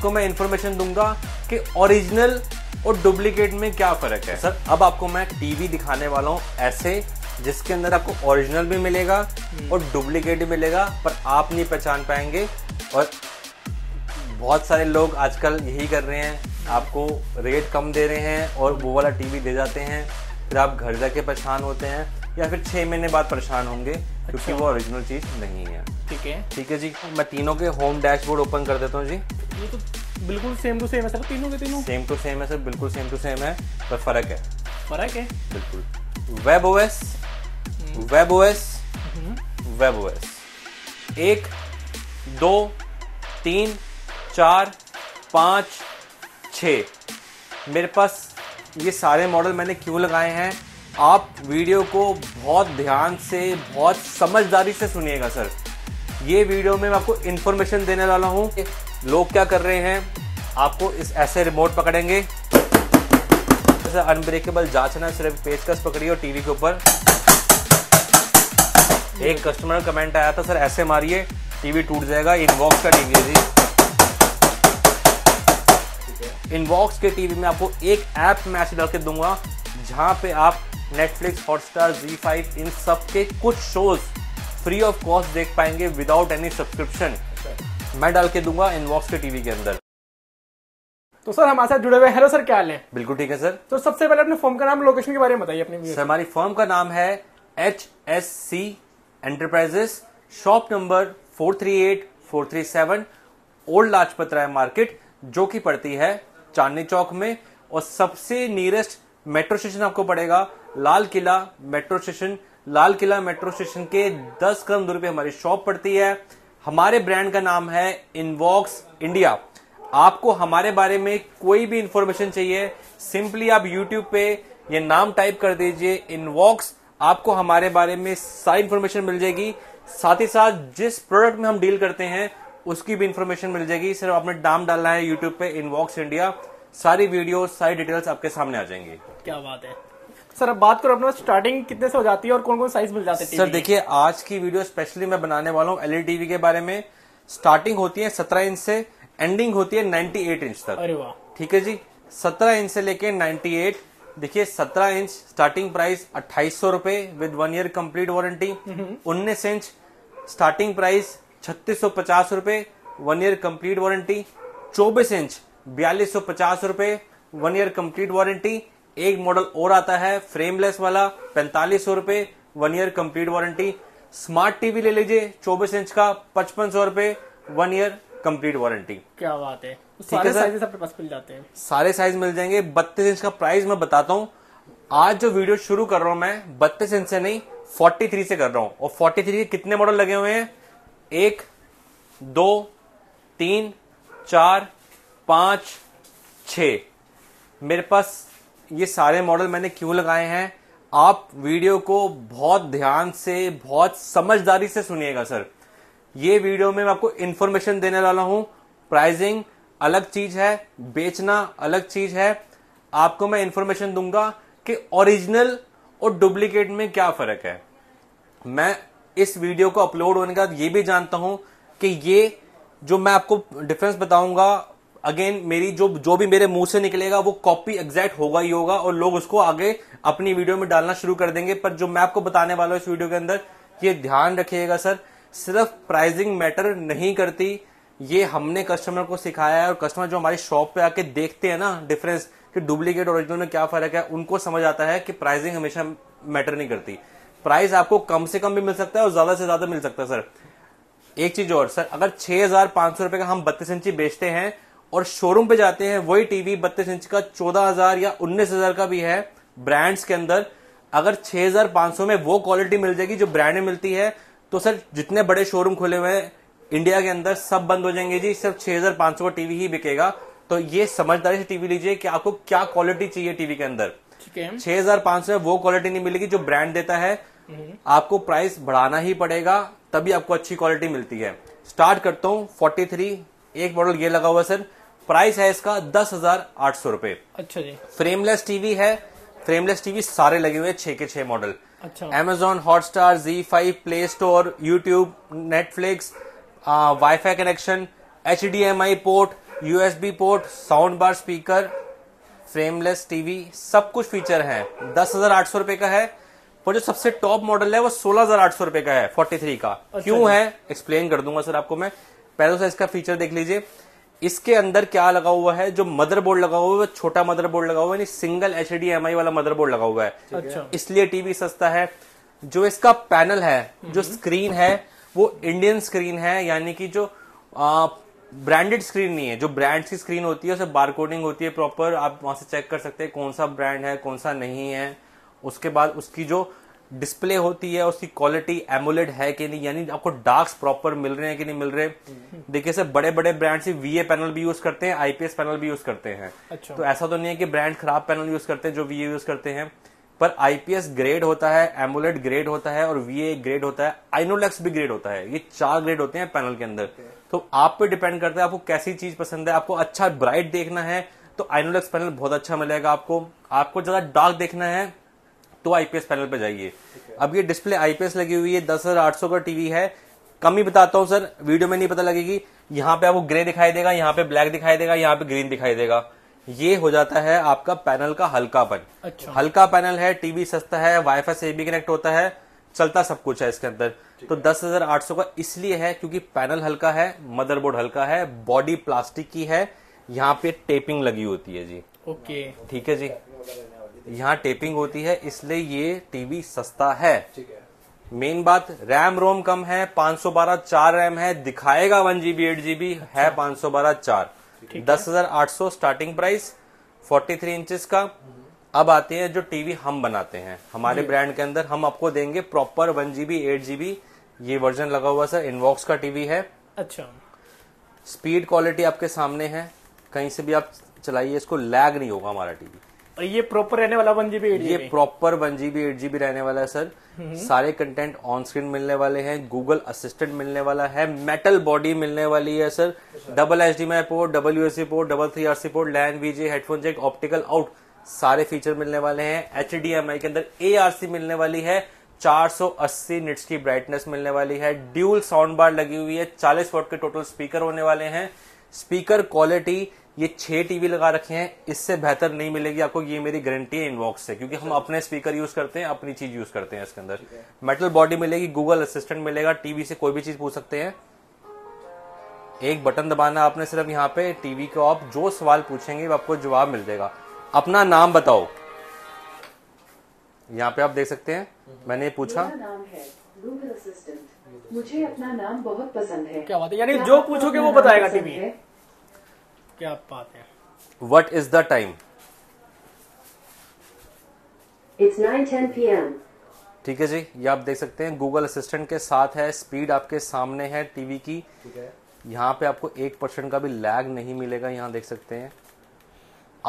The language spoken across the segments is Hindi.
आपको मैं इन्फॉर्मेशन दूंगा कि ओरिजिनल और डुप्लीकेट में क्या फ़र्क है सर अब आपको मैं टीवी दिखाने वाला हूँ ऐसे जिसके अंदर आपको ओरिजिनल भी मिलेगा हम्म। और डुप्लीकेट भी मिलेगा पर आप नहीं पहचान पाएंगे और बहुत सारे लोग आजकल यही कर रहे हैं हम्म। आपको रेट कम दे रहे हैं और वो वाला टीवी दे जाते हैं फिर आप घर जाके परेशान होते हैं या फिर छः महीने बाद परेशान होंगे क्योंकि अच्छा। वो ओरिजिनल चीज़ नहीं है ठीक है ठीक है जी मैं तीनों के होम डैशबोर्ड ओपन कर देता हूँ जी ये तो बिल्कुल सेम टू सेम है सर तीनों के तीनों सेम टू सेम है सर बिल्कुल सेम टू सेम है पर फर्क है फर्क है बिल्कुल web OS web OS web OS एक दो तीन चार पाँच छ मेरे पास ये सारे मॉडल मैंने क्यों लगाए हैं आप वीडियो को बहुत ध्यान से बहुत समझदारी से सुनिएगा सर ये वीडियो में मैं आपको इन्फॉर्मेशन देने वाला हूँ लोग क्या कर रहे हैं आपको इस ऐसे रिमोट पकड़ेंगे जैसे अनब्रेकेबल जांचना सिर्फ पेचकस पकड़िए और टीवी के ऊपर एक कस्टमर कमेंट आया था सर ऐसे मारिए टीवी टूट जाएगा इनबॉक्स का टीवी जी इनबॉक्स के टीवी में आपको एक ऐप मैच डाल के दूंगा जहां पे आप नेटफ्लिक्स हॉटस्टार जी फाइव इन सब के कुछ शोज़ फ्री ऑफ कॉस्ट देख पाएंगे विदाउट एनी सब्सक्रिप्शन मैं डाल के दूंगा इनबॉक्स के टीवी के अंदर तो सर हमारे साथ जुड़े हुए हेलो सर क्या हाल है बिल्कुल ठीक है सर तो सबसे पहले अपने फॉर्म का नाम लोकेशन के बारे में बताइए अपने सर हमारी फॉर्म का नाम है H S C enterprises shop number four three eight four three seven old Lajpat Rai market जो कि पड़ती है चांदनी चौक में और सबसे नियरेस्ट मेट्रो स्टेशन आपको पड़ेगा Lal Qila metro station Lal Qila metro station के 10 कदम दूरी पे हमारी शॉप पड़ती है हमारे ब्रांड का नाम है इनवॉक्स इंडिया आपको हमारे बारे में कोई भी इंफॉर्मेशन चाहिए सिंपली आप यूट्यूब पे ये नाम टाइप कर दीजिए इनवॉक्स आपको हमारे बारे में सारी इंफॉर्मेशन मिल जाएगी साथ ही साथ जिस प्रोडक्ट में हम डील करते हैं उसकी भी इंफॉर्मेशन मिल जाएगी सिर्फ आपने नाम डालना है यूट्यूब पे इनवॉक्स इंडिया सारी वीडियो सारी डिटेल्स आपके सामने आ जाएंगी क्या बात है सर अब बात करो अपना स्टार्टिंग कितने से हो जाती है और कौन कौन साइज मिल जाते हैं सर देखिए आज की वीडियो स्पेशली मैं बनाने वाला हूँ एलईडी टीवी e के बारे में स्टार्टिंग होती है सत्रह इंच से एंडिंग होती है नाइन्टी एट इंच तक अरे वाह ठीक है जी सत्रह इंच से लेके नाइन्टी एट देखिये सत्रह इंच स्टार्टिंग प्राइस अट्ठाईस सौ रूपए with one year complete warranty उन्नीस इंच स्टार्टिंग प्राइस छत्तीस सौ पचास रूपए वन ईयर कम्प्लीट वारंटी चौबीस इंच बयालीस सौ पचास रूपए वन ईयर कम्प्लीट वारंटी एक मॉडल और आता है फ्रेमलेस वाला पैंतालीस सौ रुपए one year complete warranty smart TV ले लीजिए चौबीस इंच का पचपन सौ रुपए वन ईयर कंप्लीट वारंटी क्या बात है है साइज आपके पास मिल जाते हैं सारे साइज मिल जाएंगे बत्तीस इंच का प्राइस मैं बताता हूँ आज जो वीडियो शुरू कर रहा हूँ मैं बत्तीस इंच से नहीं फोर्टी थ्री से कर रहा हूँ और फोर्टी थ्री के कितने मॉडल लगे हुए हैं एक दो तीन चार पांच छ मेरे पास ये सारे मॉडल मैंने क्यों लगाए हैं आप वीडियो को बहुत ध्यान से बहुत समझदारी से सुनिएगा सर ये वीडियो में मैं आपको इन्फॉर्मेशन देने वाला हूँ प्राइजिंग अलग चीज है बेचना अलग चीज है आपको मैं इन्फॉर्मेशन दूंगा कि ओरिजिनल और डुप्लीकेट में क्या फर्क है मैं इस वीडियो को अपलोड होने के बाद ये भी जानता हूं कि ये जो मैं आपको डिफरेंस बताऊंगा अगेन मेरी जो जो भी मेरे मुंह से निकलेगा वो कॉपी एग्जैक्ट होगा ही होगा और लोग उसको आगे अपनी वीडियो में डालना शुरू कर देंगे पर जो मैं आपको बताने वाला हूँ इस वीडियो के अंदर ये ध्यान रखिएगा सर सिर्फ प्राइजिंग मैटर नहीं करती ये हमने कस्टमर को सिखाया है और कस्टमर जो हमारी शॉप पे आके देखते हैं ना डिफरेंस कि डुप्लीकेट ओरिजिनल में क्या फर्क है उनको समझ आता है कि प्राइसिंग हमेशा मैटर नहीं करती प्राइस आपको कम से कम भी मिल सकता है और ज्यादा से ज्यादा मिल सकता है सर एक चीज और सर अगर छह हजार पांच सौ रुपए का हम बत्तीस इंची बेचते हैं और शोरूम पे जाते हैं वही टीवी बत्तीस इंच का चौदह हजार या उन्नीस हजार का भी है ब्रांड्स के अंदर अगर छह हजार पांच सौ में वो क्वालिटी मिल जाएगी जो ब्रांड में मिलती है तो सर जितने बड़े शोरूम खुले हुए हैं इंडिया के अंदर सब बंद हो जाएंगे जी सिर्फ छह हजार सौ का टीवी ही बिकेगा तो ये समझदारी से टीवी लीजिए कि आपको क्या क्वालिटी चाहिए टीवी के अंदर छह हजार पांच सौ में वो क्वालिटी नहीं मिलेगी जो ब्रांड देता है हम्म। आपको प्राइस बढ़ाना ही पड़ेगा तभी आपको अच्छी क्वालिटी मिलती है स्टार्ट करता हूँ फोर्टी थ्री एक मॉडल ये लगा हुआ सर प्राइस है इसका दस हजार आठ सौ रूपए अच्छा जी फ्रेमलेस टीवी है फ्रेमलेस टीवी सारे लगे हुए छह के छह मॉडल अच्छा Amazon Hotstar Zee five Play Store YouTube Netflix wifi connection H D M I port USB port sound bar speaker frameless TV सब कुछ फीचर है दस हजार आठ सौ रुपए का है पर जो सबसे टॉप मॉडल है वो सोलह हजार आठ सौ रुपए का है फोर्टी थ्री का अच्छा क्यों है एक्सप्लेन कर दूंगा सर आपको मैं पहले से तो इसका फीचर देख लीजिए इसके अंदर क्या लगा हुआ है जो मदरबोर्ड लगा हुआ है छोटा मदरबोर्ड लगा हुआ है single H D M I वाला मदरबोर्ड लगा हुआ है अच्छा। इसलिए टीवी सस्ता है जो इसका पैनल है हम्म। जो स्क्रीन है वो इंडियन स्क्रीन है यानी कि जो ब्रांडेड स्क्रीन नहीं है जो ब्रांड की स्क्रीन होती है उसे बारकोडिंग होती है प्रॉपर आप वहां से चेक कर सकते हैं कौन सा ब्रांड है कौन सा नहीं है उसके बाद उसकी जो डिस्प्ले होती है उसकी क्वालिटी एमोलेड है कि नहीं यानी आपको डार्क्स प्रॉपर मिल रहे हैं कि नहीं मिल रहे देखिए सर बड़े बड़े ब्रांड से वीए पैनल भी यूज करते हैं आईपीएस पैनल भी यूज करते हैं अच्छा। तो ऐसा तो नहीं है कि ब्रांड खराब पैनल यूज करते हैं जो वीए यूज करते हैं पर आईपीएस ग्रेड होता है एमोलेड ग्रेड होता है और वीए ग्रेड होता है आइनोलेक्स भी ग्रेड होता है ये चार ग्रेड होते हैं पैनल के अंदर तो आप पे डिपेंड करता है आपको कैसी चीज पसंद है आपको अच्छा ब्राइट देखना है तो आइनोलेक्स पैनल बहुत अच्छा मिलेगा आपको आपको ज्यादा डार्क देखना है तो आईपीएस पैनल पे जाइए अब ये डिस्प्ले आईपीएस लगी हुई है दस हजार आठ सौ का टीवी है कम ही बताता हूँ सर वीडियो में नहीं पता लगेगी यहाँ पे आपको ग्रे दिखाई देगा यहाँ पे ब्लैक दिखाई देगा यहाँ पे ग्रीन दिखाई देगा ये हो जाता है आपका पैनल का हल्कापन अच्छा। हल्का पैनल है टीवी सस्ता है वाईफाई से भी कनेक्ट होता है चलता सब कुछ है इसके अंदर तो दस हजार आठ सौ का इसलिए है क्योंकि पैनल हल्का है मदरबोर्ड हल्का है बॉडी प्लास्टिक की है यहाँ पे टेपिंग लगी होती है जी ओके ठीक है जी यहाँ टेपिंग होती है इसलिए ये टीवी सस्ता है मेन बात रैम रोम कम है 512 चार रैम है दिखाएगा वन जीबी एट जीबी है 512 अच्छा। चार दस हजार आठ सौ स्टार्टिंग प्राइस 43 इंचेस का अब आते हैं जो टीवी हम बनाते हैं हमारे ब्रांड के अंदर हम आपको देंगे proper one GB eight GB ये वर्जन लगा हुआ सर इनबॉक्स का टीवी है अच्छा स्पीड क्वालिटी आपके सामने है कहीं से भी आप चलाइए इसको लैग नहीं होगा हमारा टीवी और ये प्रॉपर रहने वाला वन जीबी ये proper one GB eight GB रहने वाला है सर हम्म। सारे कंटेंट ऑन स्क्रीन मिलने वाले हैं गूगल असिस्टेंट मिलने वाला है मेटल बॉडी मिलने वाली है sir double H D M I port double C port double three R C port LAN वीजे हेडफोन जेक ऑप्टिकल आउट सारे फीचर मिलने वाले हैं एच डी एम आई के अंदर ए आर सी मिलने वाली है 480 निट्स की ब्राइटनेस मिलने वाली है ड्यूल साउंड बार लगी हुई है 40 वोट के टोटल स्पीकर होने वाले हैं स्पीकर क्वालिटी ये छह टीवी लगा रखे हैं इससे बेहतर नहीं मिलेगी आपको ये मेरी गारंटी है इनबॉक्स से क्योंकि हम अपने स्पीकर यूज करते हैं अपनी चीज यूज करते हैं इसके अंदर मेटल बॉडी मिलेगी गूगल असिस्टेंट मिलेगा टीवी से कोई भी चीज पूछ सकते हैं एक बटन दबाना आपने सिर्फ यहाँ पे टीवी को आप जो सवाल पूछेंगे आपको जवाब मिल जाएगा अपना नाम बताओ यहाँ पे आप देख सकते हैं हम्म। मैंने पूछा मुझे अपना नाम बहुत पसंद है क्या बात है यानी जो पूछोगे वो बताएगा टीवी क्या बात है what is the time it's nine ten P M ठीक है जी ये आप देख सकते हैं गूगल असिस्टेंट के साथ है स्पीड आपके सामने है टीवी की ठीक है यहाँ पे आपको एक परसेंट का भी लैग नहीं मिलेगा यहाँ देख सकते हैं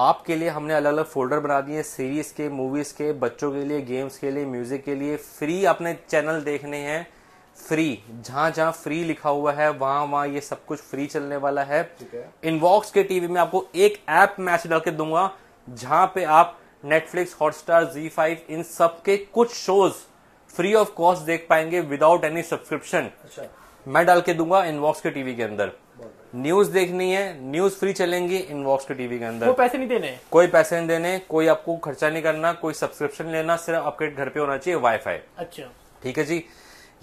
आपके लिए हमने अलग अलग फोल्डर बना दिए सीरीज के मूवीज के बच्चों के लिए गेम्स के लिए म्यूजिक के लिए फ्री अपने चैनल देखने हैं फ्री जहां जहां फ्री लिखा हुआ है वहां वहां ये सब कुछ फ्री चलने वाला है इनबॉक्स के टीवी में आपको एक ऐप मैच डाल के दूंगा जहां पे आप नेटफ्लिक्स हॉटस्टार जी फाइव इन सब के कुछ शोज फ्री ऑफ कॉस्ट देख पाएंगे विदाउट एनी सब्सक्रिप्शन अच्छा। मैं डाल के दूंगा इनबॉक्स के टीवी के अंदर न्यूज देखनी है न्यूज फ्री चलेंगी इनबॉक्स के टीवी के अंदर कोई पैसे नहीं देने कोई पैसे नहीं देने कोई आपको खर्चा नहीं करना कोई सब्सक्रिप्शन लेना सिर्फ आपके घर पे होना चाहिए वाईफाई अच्छा ठीक है जी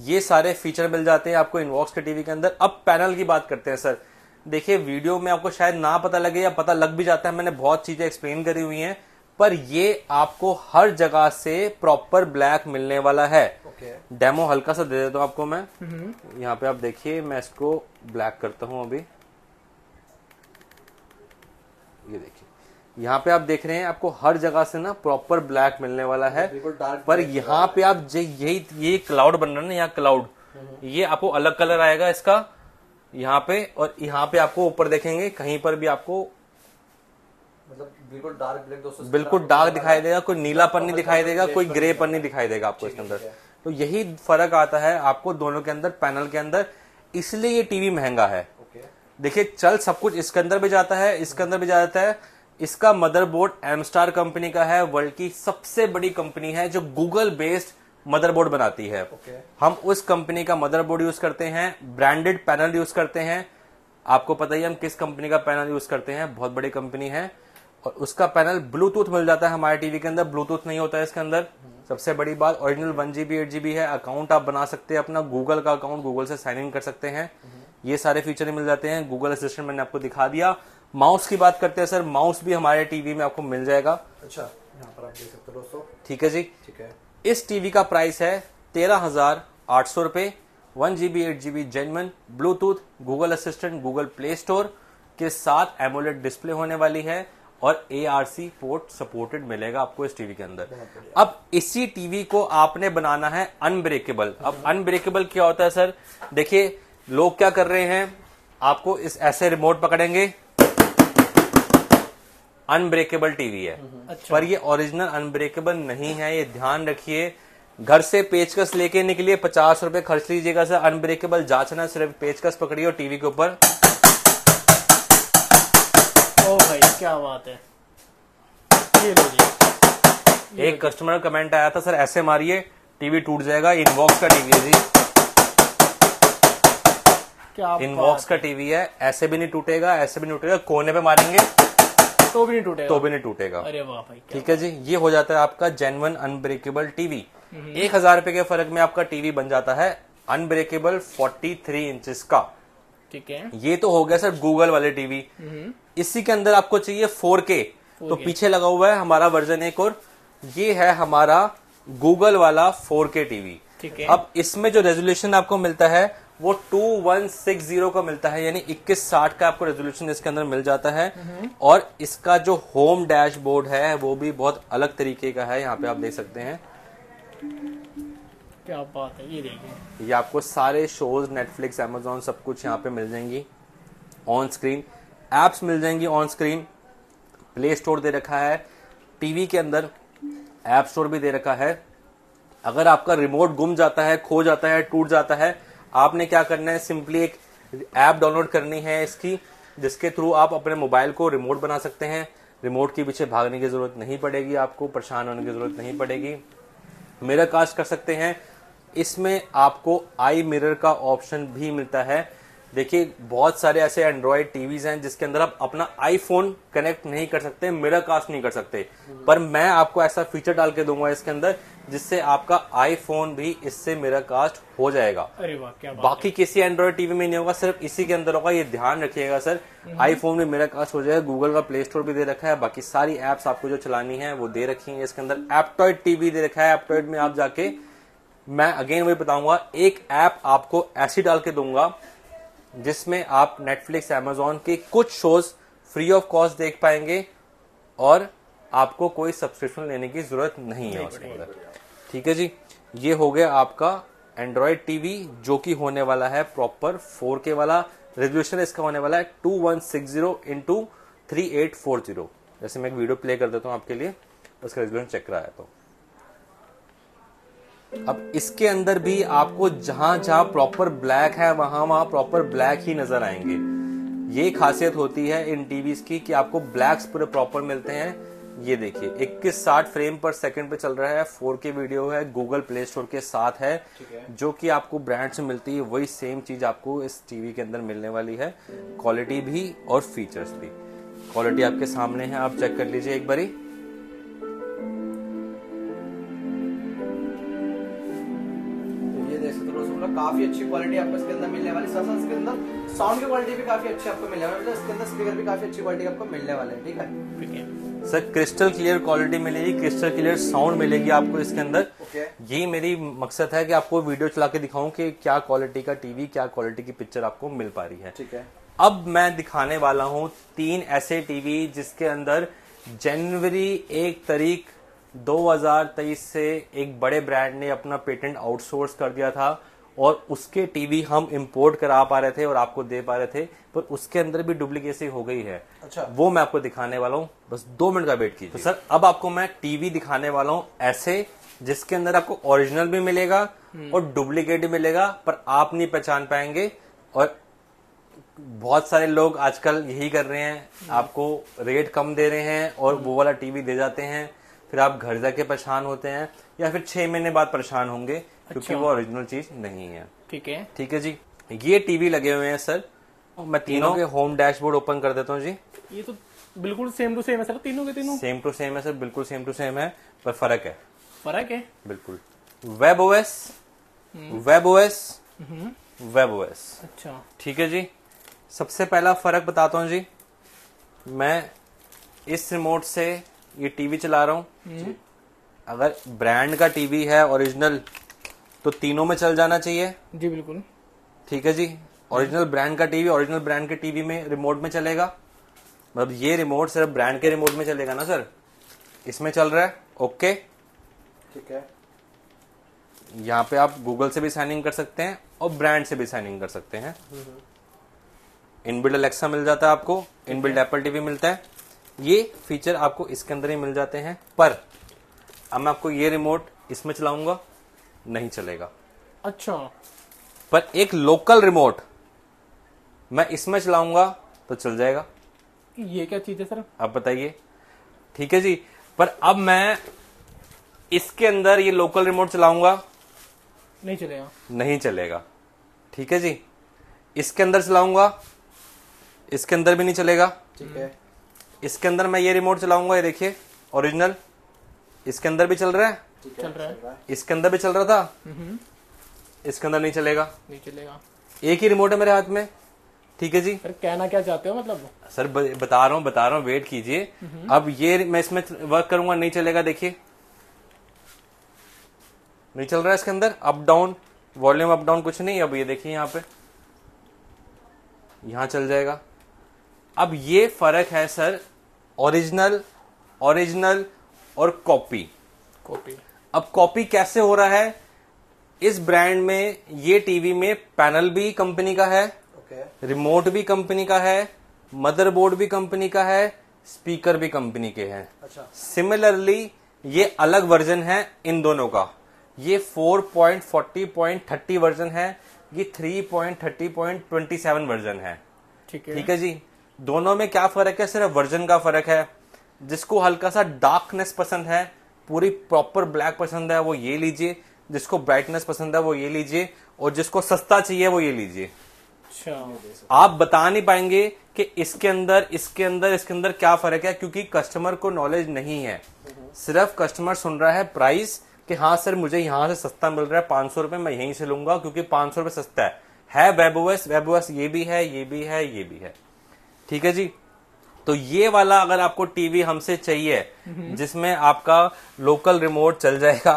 ये सारे फीचर मिल जाते हैं आपको इनबॉक्स के टीवी के अंदर अब पैनल की बात करते हैं सर देखिए वीडियो में आपको शायद ना पता लगे या पता लग भी जाता है मैंने बहुत चीजें एक्सप्लेन करी हुई हैं पर ये आपको हर जगह से प्रॉपर ब्लैक मिलने वाला है okay. डेमो हल्का सा दे देता हूँ आपको मैं mm-hmm. यहाँ पे आप देखिए मैं इसको ब्लैक करता हूँ अभी ये देखिए यहाँ पे आप देख रहे हैं आपको हर जगह से ना प्रॉपर ब्लैक मिलने वाला है पर यहाँ पे आप यही ये क्लाउड बन रहा है ना यहाँ क्लाउड हम्म। ये आपको अलग कलर आएगा इसका यहाँ पे और यहाँ पे आपको ऊपर देखेंगे कहीं पर भी आपको मतलब बिल्कुल डार्क ब्लैक दोस्तों बिल्कुल डार्क दिखाई देगा कोई नीला नहीं दिखाई देगा कोई ग्रे पन्नी नहीं दिखाई देगा आपको इसके अंदर तो यही फर्क आता है आपको दोनों के अंदर पैनल के अंदर इसलिए ये टीवी महंगा है देखिए चल सब कुछ इसके अंदर भी जाता है इसके अंदर भी जाता है इसका मदरबोर्ड एमस्टार कंपनी का है वर्ल्ड की सबसे बड़ी कंपनी है जो गूगल बेस्ड मदरबोर्ड बनाती है okay. हम उस कंपनी का मदरबोर्ड यूज करते हैं ब्रांडेड पैनल यूज करते हैं आपको पता ही हम किस कंपनी का पैनल यूज करते हैं बहुत बड़ी कंपनी है और उसका पैनल ब्लूटूथ मिल जाता है हमारे टीवी के अंदर ब्लूटूथ नहीं होता है इसके अंदर सबसे बड़ी बात original one GB eight GB है अकाउंट आप बना सकते हैं अपना गूगल का अकाउंट गूगल से साइन इन कर सकते हैं ये सारे फीचर मिल जाते हैं गूगल असिस्टेंट मैंने आपको दिखा दिया माउस की बात करते हैं सर माउस भी हमारे टीवी में आपको मिल जाएगा अच्छा यहाँ पर आप देख सकते हो दोस्तों ठीक है जी ठीक है इस टीवी का प्राइस है तेरह हजार आठ सौ रूपए वन जीबी एट जीबी जेनमन Bluetooth Google assistant Google Play Store के साथ एमोलेट डिस्प्ले होने वाली है और ए पोर्ट सपोर्टेड मिलेगा आपको इस टीवी के अंदर अब इसी टीवी को आपने बनाना है अनब्रेकेबल अब अनब्रेकेबल अच्छा। क्या होता है सर देखिए लोग क्या कर रहे हैं आपको इस ऐसे रिमोट पकड़ेंगे अनब्रेकेबल टीवी है हम्म, हम्म। अच्छा। पर ये ओरिजिनल अनब्रेकेबल नहीं है ये ध्यान रखिए घर से पेचकस लेके निकलिए पचास रुपए खर्च लीजिएगा सर अनब्रेकेबल जांचना सिर्फ पेचकस पकड़िए और टीवी के ऊपर ओ भाई क्या बात है ये ये एक कस्टमर कमेंट आया था सर ऐसे मारिए टीवी टूट जाएगा इनबॉक्स का टीवी है जी इनबॉक्स का टीवी है ऐसे भी नहीं टूटेगा ऐसे भी नहीं टूटेगा कोने पे मारेंगे तो भी नहीं टूटेगा तो भी नहीं टूटेगा अरे वाह भाई ठीक है जी ये हो जाता है आपका जेनवन अनब्रेकेबल टीवी एक हजार रूपए के फर्क में आपका टीवी बन जाता है अनब्रेकेबल फोर्टी थ्री इंच का ठीक है ये तो हो गया सर गूगल वाले टीवी हम्म। इसी के अंदर आपको चाहिए फोर के तो पीछे लगा हुआ है हमारा वर्जन एक और ये है हमारा गूगल वाला फोर के टीवी ठीक है अब इसमें जो रेजोल्यूशन आपको मिलता है वो टू वन सिक्स जीरो का मिलता है यानी इक्कीस साठ का आपको रेजोल्यूशन इसके अंदर मिल जाता है और इसका जो होम डैशबोर्ड है वो भी बहुत अलग तरीके का है यहाँ पे आप देख सकते हैं क्या बात है ये देखिए ये आपको सारे शोज नेटफ्लिक्स एमेजोन सब कुछ यहाँ पे मिल जाएंगी ऑन स्क्रीन एप्स मिल जाएंगी ऑन स्क्रीन प्ले स्टोर दे रखा है टीवी के अंदर एप स्टोर भी दे रखा है अगर आपका रिमोट गुम जाता है खो जाता है टूट जाता है आपने क्या करना है सिंपली एक ऐप डाउनलोड करनी है इसकी जिसके थ्रू आप अपने मोबाइल को रिमोट बना सकते हैं रिमोट के पीछे भागने की ज़रूरत नहीं पड़ेगी आपको परेशान होने की ज़रूरत नहीं पड़ेगी मिरर कास्ट कर सकते हैं इसमें आपको आई मिरर का ऑप्शन भी मिलता है देखिए बहुत सारे ऐसे एंड्रॉयड टीवीज हैं जिसके अंदर आप अपना आईफोन कनेक्ट नहीं कर सकते मिरर कास्ट नहीं कर सकते पर मैं आपको ऐसा फीचर डाल के दूंगा इसके अंदर जिससे आपका आईफोन भी इससे मेरा कास्ट हो जाएगा अरे वाह क्या बात बाकी किसी एंड्रॉइड टीवी में नहीं होगा सिर्फ इसी के अंदर होगा ये ध्यान रखिएगा सर आईफोन हम्म। में मेरा कास्ट हो जाएगा गूगल का प्ले स्टोर भी दे रखा है बाकी सारी एप्स आपको जो चलानी है वो दे रखी है इसके अंदर एप्टॉइड टीवी दे रखा है एप्टॉइड में आप जाके मैं अगेन वही बताऊंगा एक ऐप आपको ऐसी डाल के दूंगा जिसमें आप नेटफ्लिक्स एमेजोन के कुछ शोज फ्री ऑफ कॉस्ट देख पाएंगे और आपको कोई सब्सक्रिप्शन लेने की जरूरत नहीं है उसके अंदर ठीक है जी ये हो गया आपका एंड्रॉयड टीवी जो कि होने वाला है प्रॉपर फोर के वाला रेजोल्यूशन इसका होने वाला है two one six zero into three eight four zero जैसे मैं एक वीडियो प्ले कर देता हूं आपके लिए उसका रेजोल्यूशन चेक कराया तो अब इसके अंदर भी आपको जहां जहां प्रॉपर ब्लैक है वहां वहां प्रॉपर ब्लैक ही नजर आएंगे ये खासियत होती है इन टीवी की कि आपको ब्लैक्स पूरे प्रॉपर मिलते हैं ये देखिए इक्कीस साठ फ्रेम पर सेकंड पे चल रहा है फोर के वीडियो है गूगल प्ले स्टोर के साथ है, है जो कि आपको ब्रांड से मिलती है वही सेम चीज आपको इस टीवी के अंदर मिलने वाली है क्वालिटी भी और फीचर्स भी क्वालिटी आपके सामने है आप चेक कर लीजिए एक बारी मतलब काफी अच्छी क्वालिटी आपको इसके अंदर मिलने वाली इसके अंदर साउंड की क्वालिटी भी काफी अच्छी आपको मिलने वाली मतलब इसके अंदर स्पीकर भी काफी अच्छी क्वालिटी आपको मिलने वाले है ठीक है सर क्रिस्टल क्लियर क्वालिटी मिलेगी क्रिस्टल क्लियर साउंड मिलेगी आपको इसके अंदर okay. यही मेरी मकसद है कि आपको वीडियो चला के दिखाऊं कि क्या क्वालिटी का टीवी क्या क्वालिटी की पिक्चर आपको मिल पा रही है ठीक है अब मैं दिखाने वाला हूं तीन ऐसे टीवी जिसके अंदर जनवरी एक तारीख 2023 से एक बड़े ब्रांड ने अपना पेटेंट आउटसोर्स कर दिया था और उसके टीवी हम इम्पोर्ट करा पा रहे थे और आपको दे पा रहे थे पर उसके अंदर भी डुप्लीकेसी हो गई है अच्छा वो मैं आपको दिखाने वाला हूँ बस दो मिनट का वेट कीजिए तो सर अब आपको मैं टीवी दिखाने वाला हूँ ऐसे जिसके अंदर आपको ओरिजिनल भी मिलेगा हम्म। और डुप्लीकेट भी मिलेगा पर आप नहीं पहचान पाएंगे और बहुत सारे लोग आजकल यही कर रहे हैं हम्म। आपको रेट कम दे रहे हैं और हम्म। वो वाला टीवी दे जाते हैं फिर आप घर जाके परेशान होते हैं या फिर छह महीने बाद परेशान होंगे क्योंकि अच्छा। वो ओरिजिनल चीज नहीं है ठीक है ठीक है जी ये टीवी लगे हुए हैं सर मैं तीनों के होम डैशबोर्ड ओपन कर देता हूँ जी ये तो बिल्कुल सेम टू सेम है सर तीनों के तीनों सेम टू सेम है सर बिल्कुल सेम टू सेम है पर फर्क है फर्क है बिल्कुल web OS web OS web OS अच्छा ठीक है जी सबसे पहला फर्क बताता हूँ जी मैं इस रिमोट से ये टीवी चला रहा हूँ हम्म। अगर ब्रांड का टीवी है ओरिजिनल तो तीनों में चल जाना चाहिए जी बिल्कुल ठीक है जी ओरिजिनल ब्रांड का टीवी ओरिजिनल ब्रांड के टीवी में रिमोट में चलेगा मतलब ये रिमोट सिर्फ ब्रांड के रिमोट में चलेगा ना सर इसमें चल रहा है ओके ठीक है यहाँ पे आप गूगल से भी साइन इन कर सकते हैं और ब्रांड से भी साइन इन कर सकते हैं इनबिल्ड हम्म, अलेक्सा हम्म। मिल जाता है आपको इनबिल्ड एप्पल टीवी मिलता है ये फीचर आपको इसके अंदर ही मिल जाते हैं पर अब मैं आपको ये रिमोट इसमें चलाऊंगा नहीं चलेगा अच्छा पर एक लोकल रिमोट मैं इसमें चलाऊंगा तो चल जाएगा ये क्या चीज है सर आप बताइए ठीक है जी पर अब मैं इसके अंदर ये लोकल रिमोट चलाऊंगा नहीं चलेगा नहीं चलेगा ठीक है जी इसके अंदर चलाऊंगा इसके अंदर भी नहीं चलेगा ठीक है इसके अंदर मैं ये रिमोट चलाऊंगा ये देखिए ओरिजिनल इसके अंदर भी चल रहा है चल रहा है इसके अंदर भी चल रहा था इसके अंदर नहीं चलेगा नहीं चलेगा एक ही रिमोट है मेरे हाथ में ठीक है जी सर कहना क्या चाहते हो मतलब सर बता रहा हूँ बता रहा हूँ वेट कीजिए अब ये मैं इसमें वर्क करूंगा नहीं चलेगा देखिए नहीं चल रहा है इसके अंदर up down volume up down कुछ नहीं अब ये देखिए यहाँ पे यहाँ चल जाएगा अब ये फर्क है सर ओरिजिनल ओरिजिनल और कॉपी कॉपी अब कॉपी कैसे हो रहा है इस ब्रांड में ये टीवी में पैनल भी कंपनी का है okay. रिमोट भी कंपनी का है मदरबोर्ड भी कंपनी का है स्पीकर भी कंपनी के हैं अच्छा सिमिलरली ये अलग वर्जन है इन दोनों का ये 4.40.30 वर्जन है ये 3.30.27 वर्जन है ठीक है ठीक है जी दोनों में क्या फर्क है सिर्फ वर्जन का फर्क है जिसको हल्का सा डार्कनेस पसंद है पूरी प्रॉपर ब्लैक पसंद है वो ये लीजिए जिसको ब्राइटनेस पसंद है वो ये लीजिए और जिसको सस्ता चाहिए वो ये लीजिए अच्छा। आप बता नहीं पाएंगे कि इसके अंदर इसके अंदर इसके अंदर क्या फर्क है क्योंकि कस्टमर को नॉलेज नहीं है सिर्फ कस्टमर सुन रहा है प्राइस कि हाँ सर मुझे यहां से सस्ता मिल रहा है पांच सौ रुपए मैं यहीं से लूंगा क्योंकि पांच सौ रुपए सस्ता है है वेबोएस वेबोएस ये भी है ये भी है ये भी है ठीक है जी तो ये वाला अगर आपको टीवी हमसे चाहिए हम्म। जिसमें आपका लोकल रिमोट चल जाएगा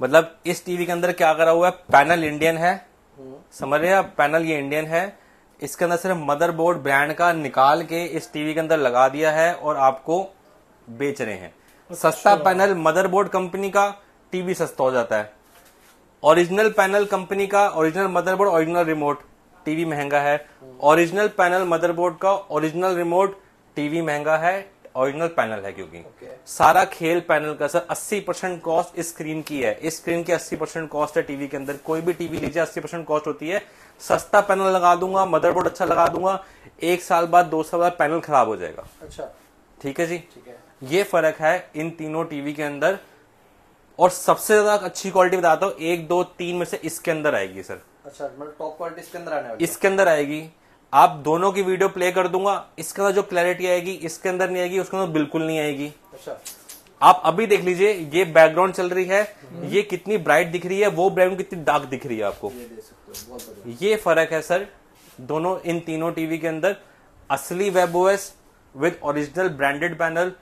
मतलब इस टीवी के अंदर क्या करा हुआ है पैनल इंडियन है हम्म। समझ रहे हैं पैनल ये इंडियन है इसके अंदर सिर्फ मदरबोर्ड ब्रांड का निकाल के इस टीवी के अंदर लगा दिया है और आपको बेच रहे हैं अच्छा। सस्ता पैनल मदरबोर्ड कंपनी का टीवी सस्ता हो जाता है ओरिजिनल पैनल कंपनी का original motherboard original remote TV महंगा है ओरिजिनल पैनल मदरबोर्ड का ओरिजिनल रिमोट टीवी महंगा है ओरिजिनल पैनल है क्योंकि okay. सारा खेल पैनल का सर 80 परसेंट कॉस्ट इस स्क्रीन की है इस स्क्रीन की 80 परसेंट कॉस्ट है टीवी के अंदर कोई भी टीवी लीजिए 80 परसेंट कॉस्ट होती है सस्ता पैनल लगा दूंगा मदरबोर्ड अच्छा लगा दूंगा एक साल बाद दो साल बाद पैनल खराब हो जाएगा अच्छा ठीक है जी ठीक है ये फर्क है इन तीनों टीवी के अंदर और सबसे ज्यादा अच्छी क्वालिटी बताता हूँ एक दो तीन में से इसके अंदर आएगी सर अच्छा मतलब टॉप क्वालिटी इसके अंदर आने वाली इसके अंदर आएगी आप दोनों की वीडियो प्ले कर दूंगा इसके अंदर जो क्लैरिटी आएगी इसके अंदर नहीं आएगी उसके अंदर बिल्कुल नहीं आएगी अच्छा आप अभी देख लीजिए ये बैकग्राउंड चल रही है हम्म। ये कितनी ब्राइट दिख रही है वो बैकग्राउंड कितनी डार्क दिख रही है आपको ये, ये फर्क है सर दोनों इन तीनों टीवी के अंदर असली web OS with original branded panel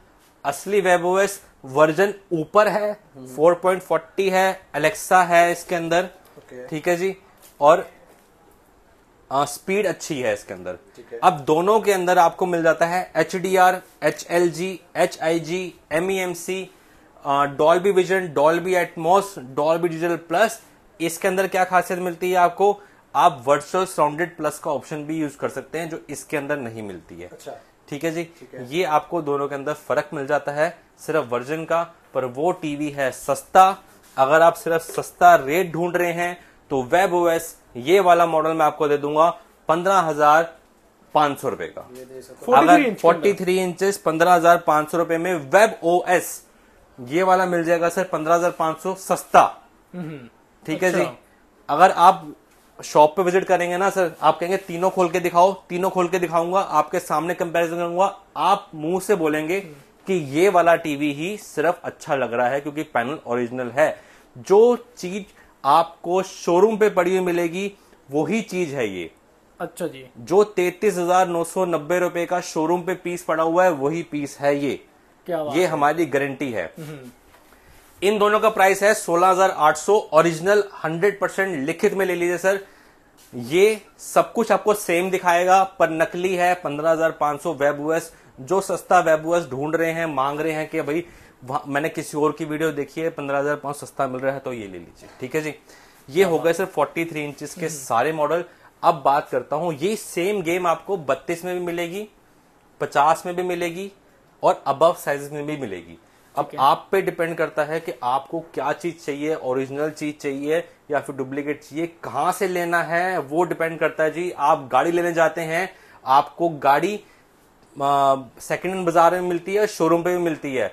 असली वेब ओएस वर्जन ऊपर है 4.40 हम्म। है अलेक्सा है इसके अंदर ठीक है जी और स्पीड अच्छी है इसके अंदर अब दोनों के अंदर आपको मिल जाता है H D R H L G H I G M E M C Dolby vision B Atmos Dolby digital plus इसके अंदर क्या खासियत मिलती है आपको आप वर्चुअल साउंडेड प्लस का ऑप्शन भी यूज कर सकते हैं जो इसके अंदर नहीं मिलती है अच्छा। ठीक है जी ठीक है। ये आपको दोनों के अंदर फर्क मिल जाता है सिर्फ वर्जन का पर वो टीवी है सस्ता अगर आप सिर्फ सस्ता रेट ढूंढ रहे हैं तो वेब ओएस ये वाला मॉडल मैं आपको दे दूंगा पंद्रह हजार पांच सौ रुपए का अगर फोर्टी थ्री इंच पंद्रह हजार पांच सौ रुपए में वेब ओ एस ये वाला मिल जाएगा सर पंद्रह हजार पांच सौ सस्ता हम्म। ठीक है जी अच्छा। अगर आप शॉप पे विजिट करेंगे ना सर आप कहेंगे तीनों खोल के दिखाओ तीनों खोल के दिखाऊंगा आपके सामने कंपैरिजन करूंगा आप मुंह से बोलेंगे हम्म। कि ये वाला टीवी ही सिर्फ अच्छा लग रहा है क्योंकि पैनल ओरिजिनल है जो चीज आपको शोरूम पे पड़ी हुई मिलेगी वही चीज है ये अच्छा जी जो तैतीस हजार नौ सौ नब्बे रुपए का शोरूम पे पीस पड़ा हुआ है वही पीस है ये क्या ये है? हमारी गारंटी है हम्म। इन दोनों का प्राइस है सोलह हजार आठ सौ ओरिजिनल हंड्रेड परसेंट लिखित में ले लीजिए सर ये सब कुछ आपको सेम दिखाएगा पर नकली है पंद्रह हजार पांच सौ वेब जो सस्ता वेब ढूंढ रहे हैं मांग रहे हैं कि भाई मैंने किसी और की वीडियो देखी है पंद्रह हजार पांच सस्ता मिल रहा है तो ये ले लीजिए ठीक है जी ये हो गए सर फोर्टी थ्री इंच के हम्म। सारे मॉडल अब बात करता हूं ये सेम गेम आपको बत्तीस में भी मिलेगी पचास में भी मिलेगी और अबव साइज में भी मिलेगी अब आप पे डिपेंड करता है कि आपको क्या चीज चाहिए ओरिजिनल चीज चाहिए या फिर डुप्लीकेट चाहिए कहां से लेना है वो डिपेंड करता है जी आप गाड़ी लेने जाते हैं आपको गाड़ी सेकेंड हैंड बाजार में मिलती है शोरूम पे भी मिलती है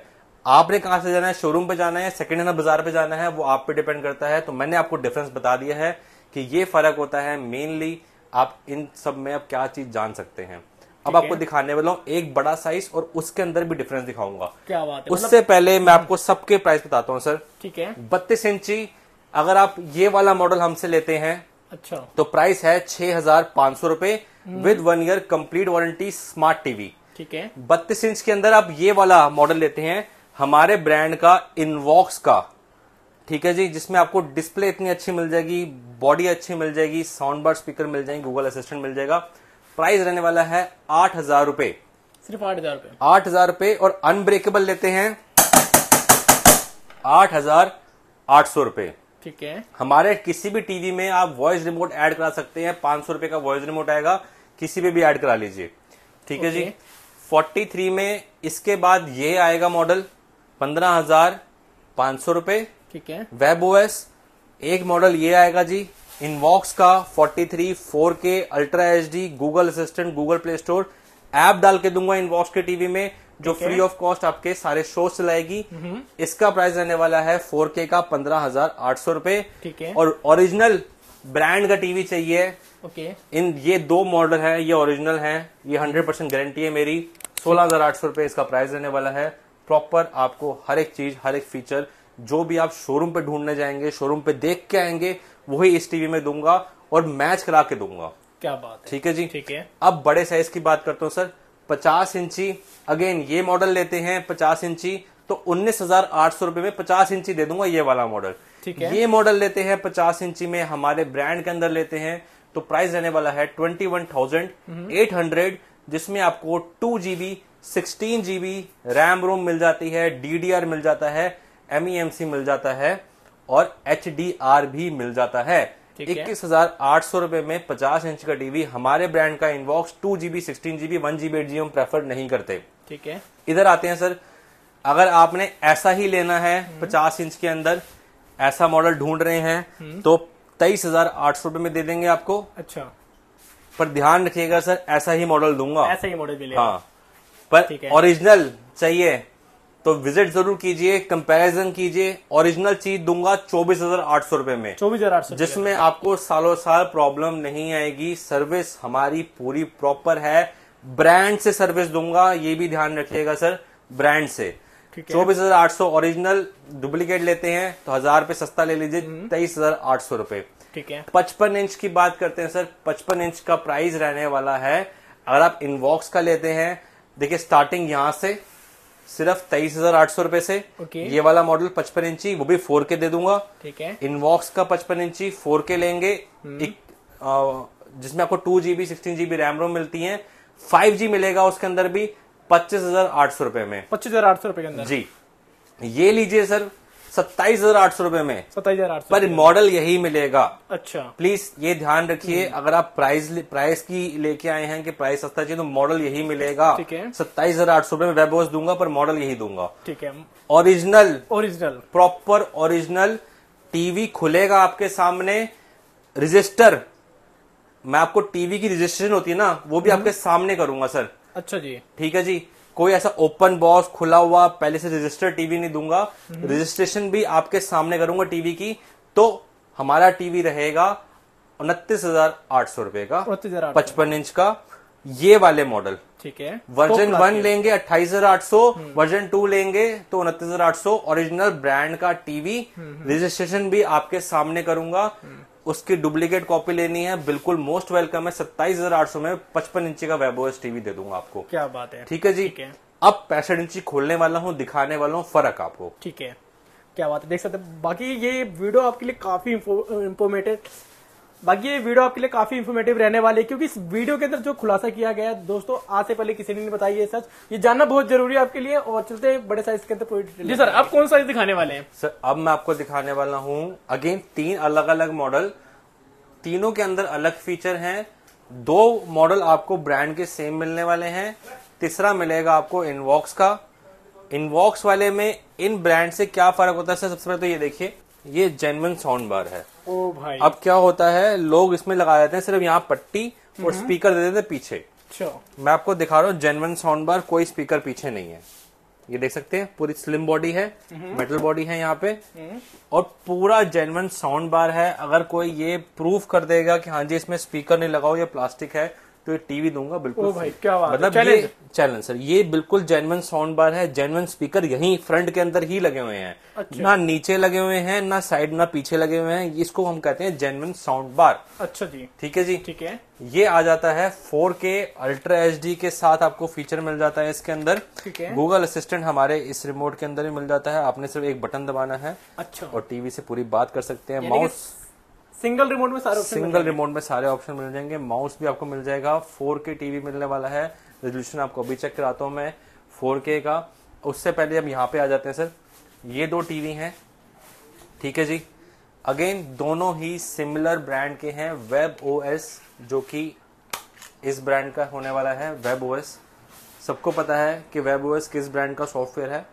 आपने कहां से जाना है शोरूम पे जाना है सेकंड हैंड बाजार पे जाना है वो आप पे डिपेंड करता है तो मैंने आपको डिफरेंस बता दिया है कि ये फर्क होता है मेनली आप इन सब में अब क्या चीज जान सकते हैं अब आपको दिखाने वाला हूँ एक बड़ा साइज और उसके अंदर भी डिफरेंस दिखाऊंगा क्या बात है उससे मतलब... पहले मैं आपको सबके प्राइस बताता हूँ सर ठीक है बत्तीस इंची अगर आप ये वाला मॉडल हमसे लेते हैं अच्छा तो प्राइस है छह हजार पांच सौ रूपये with one year complete warranty smart TV ठीक है बत्तीस इंच के अंदर आप ये वाला मॉडल लेते हैं हमारे ब्रांड का इनवॉक्स का ठीक है जी जिसमें आपको डिस्प्ले इतनी अच्छी मिल जाएगी बॉडी अच्छी मिल जाएगी साउंड बार स्पीकर मिल जाएंगे गूगल असिस्टेंट मिल जाएगा प्राइस रहने वाला है आठ हजार रूपये सिर्फ आठ हजार रूपये आठ हजार रूपये और अनब्रेकेबल लेते हैं आठ हजार आठ सौ रूपये ठीक है हमारे किसी भी टीवी में आप वॉइस रिमोट ऐड करा सकते हैं पांच सौ रूपये का वॉइस रिमोट आएगा किसी पे भी ऐड करा लीजिए ठीक है जी थ्री में इसके बाद ये आएगा मॉडल पंद्रह हजार पांच सौ रुपए ठीक है वेब ओएस एक मॉडल ये आएगा जी इनबॉक्स का forty three four K ultra H D Google assistant Google Play Store app डाल के दूंगा इनबॉक्स के टीवी में जो फ्री ऑफ कॉस्ट आपके सारे शो चलाएगी हम्म। इसका प्राइस रहने वाला है फोर के का पंद्रह हजार आठ सौ रूपये ठीक है और ओरिजिनल ब्रांड का टीवी चाहिए ओके इन ये दो मॉडल है ये ओरिजिनल है ये हंड्रेड परसेंट गारंटी है मेरी सोलह हजार आठ सौ रूपये इसका प्राइस रहने वाला है प्रॉपर आपको हर एक चीज हर एक फीचर जो भी आप शोरूम पे ढूंढने जाएंगे शोरूम पे देख के आएंगे वही इस टीवी में दूंगा और मैच करा के दूंगा क्या बात है ठीक है जी ठीक है अब बड़े साइज की बात करता हूँ सर पचास इंची अगेन ये मॉडल लेते हैं पचास इंची तो उन्नीस हजार आठ सौ रूपये में पचास इंची दे दूंगा ये वाला मॉडल ठीक है ये मॉडल लेते हैं पचास इंची में हमारे ब्रांड के अंदर लेते हैं तो प्राइस रहने वाला है twenty one thousand eight hundred जिसमें आपको two GB sixteen G B RAM ROM मिल जाती है डी डी आर मिल जाता है एम ई एम सी मिल जाता है और एच डी आर भी मिल जाता है इक्कीस हजार आठ सौ रुपए में पचास इंच का टीवी हमारे ब्रांड का inbox two GB sixteen GB one GB eight GB हम प्रेफर नहीं करते ठीक है इधर आते हैं सर अगर आपने ऐसा ही लेना है हम्म। पचास इंच के अंदर ऐसा मॉडल ढूंढ रहे हैं हम्म। तो तेईस हजार आठ सौ रुपए में दे देंगे आपको अच्छा पर ध्यान रखिएगा सर ऐसा ही मॉडल दूंगा ऐसा ही मॉडल मिलेगा हाँ पर ओरिजिनल चाहिए तो विजिट जरूर कीजिए कंपैरिजन कीजिए ओरिजिनल चीज दूंगा चौबीस हजार आठ सौ रूपये में चौबीस हजार आठ सौ जिसमें आपको सालों साल प्रॉब्लम नहीं आएगी सर्विस हमारी पूरी प्रॉपर है ब्रांड से सर्विस दूंगा ये भी ध्यान रखिएगा सर ब्रांड से चौबीस हजार आठ सौ ओरिजिनल डुप्लीकेट लेते हैं तो हजार रूपये सस्ता ले लीजिए हम्म। तेईस हजार आठ सौ रूपये ठीक है पचपन इंच की बात करते हैं सर पचपन इंच का प्राइस रहने वाला है अगर आप इनबॉक्स का लेते हैं देखिए स्टार्टिंग यहाँ से सिर्फ तेईस हजार आठ सौ रूपये से okay. ये वाला मॉडल पचपन इंची वो भी फोर के दे दूंगा ठीक है इनबॉक्स का पचपन इंची फोर के लेंगे हम्म। एक, आ, जिसमें आपको two GB sixteen GB RAM ROM मिलती है फाइव जी मिलेगा उसके अंदर भी पच्चीस हजार आठ सौ रूपये में पच्चीस हजार आठ सौ रूपये जी ये लीजिए सर सत्ताईस हजार आठ सौ रूपए में सत्ताईस हजार आठ सौ पर मॉडल यही मिलेगा अच्छा प्लीज ये ध्यान रखिए हम्म। अगर आप प्राइस प्राइस की लेके आए हैं कि प्राइस सस्ता चाहिए तो मॉडल यही मिलेगा ठीक है सत्ताईस हजार आठ सौ रूपये में वेब वॉच दूंगा पर मॉडल यही दूंगा ठीक है original original proper original TV खुलेगा आपके सामने रजिस्टर मैं आपको टीवी की रजिस्ट्रेशन होती है ना वो भी हम्म। आपके सामने करूंगा सर अच्छा जी ठीक है जी कोई ऐसा ओपन बॉक्स खुला हुआ पहले से रजिस्टर टीवी नहीं दूंगा हम्म। रजिस्ट्रेशन भी आपके सामने करूंगा टीवी की तो हमारा टीवी रहेगा उनतीस हजार आठ सौ रुपए का पचपन इंच का ये वाले मॉडल ठीक है वर्जन वन लेंगे अट्ठाईस हजार आठ सौ हम्म। वर्जन टू लेंगे तो उनतीस हजार आठ सौ ओरिजिनल ब्रांड का टीवी रजिस्ट्रेशन हम्म, भी आपके सामने करूंगा उसकी डुप्लीकेट कॉपी लेनी है बिल्कुल मोस्ट वेलकम है सत्ताईस हजार आठ सौ में पचपन इंची का वेबोएस टीवी दे दूंगा आपको क्या बात है ठीक है जी ठीक है। अब पैंसठ इंची खोलने वाला हूँ दिखाने वाला हूँ फर्क आपको ठीक है क्या बात है देख सकते बाकी ये वीडियो आपके लिए काफी इंफॉर्मेटिव बाकी ये वीडियो आपके लिए काफी इन्फॉर्मेटिव रहने वाले है क्योंकि इस वीडियो के अंदर जो खुलासा किया गया है दोस्तों आज से पहले किसी ने नहीं बताई है सच ये जानना बहुत जरूरी है आपके लिए और चलते हैं बड़े साइज के अंदर पूरी डिटेल जी सर अब कौन साइज दिखाने वाले हैं सर अब मैं आपको दिखाने वाला हूँ अगेन तीन अलग अलग मॉडल तीनों के अंदर अलग फीचर है दो मॉडल आपको ब्रांड के सेम मिलने वाले हैं तीसरा मिलेगा आपको इनवॉक्स का इनवॉक्स वाले में इन ब्रांड से क्या फर्क होता है सर सबसे पहले तो ये देखिए ये जेनवन साउंड बार है ओ भाई अब क्या होता है लोग इसमें लगा देते हैं सिर्फ यहाँ पट्टी और स्पीकर हम्म। दे देते पीछे अच्छा। मैं आपको दिखा रहा हूँ जेनवन साउंड बार कोई स्पीकर पीछे नहीं है ये देख सकते हैं पूरी स्लिम बॉडी है मेटल हम्म। बॉडी है यहाँ पे हम्म। और पूरा जेनवन साउंड बार है अगर कोई ये प्रूफ कर देगा कि हाँ जी इसमें स्पीकर नहीं लगाओ ये प्लास्टिक है तो ये टीवी दूंगा बिल्कुल भाई क्या बात मतलब चैलेंज चैलेंज सर ये बिल्कुल जेनवन साउंड बार है जेनवन स्पीकर यही फ्रंट के अंदर ही लगे हुए हैं अच्छा। ना नीचे लगे हुए हैं ना साइड ना पीछे लगे हुए हैं इसको हम कहते हैं जेनवन साउंड बार अच्छा जी ठीक है जी ठीक है ये आ जाता है 4K अल्ट्रा एच के साथ आपको फीचर मिल जाता है इसके अंदर गूगल असिस्टेंट हमारे इस रिमोट के अंदर ही मिल जाता है आपने सिर्फ एक बटन दबाना है अच्छा और टीवी से पूरी बात कर सकते हैं माउस सिंगल रिमोट में सारे सिंगल रिमोट में सारे ऑप्शन मिल जाएंगे माउस भी आपको मिल जाएगा फोर के टीवी मिलने वाला है रेजोल्यूशन आपको अभी चेक कराता हूँ मैं फोर के का उससे पहले हम यहाँ पे आ जाते हैं सर ये दो टीवी हैं ठीक है जी अगेन दोनों ही सिमिलर ब्रांड के हैं वेब ओ जो कि इस ब्रांड का होने वाला है वेब ओ सबको पता है कि वेब ओ किस ब्रांड का सॉफ्टवेयर है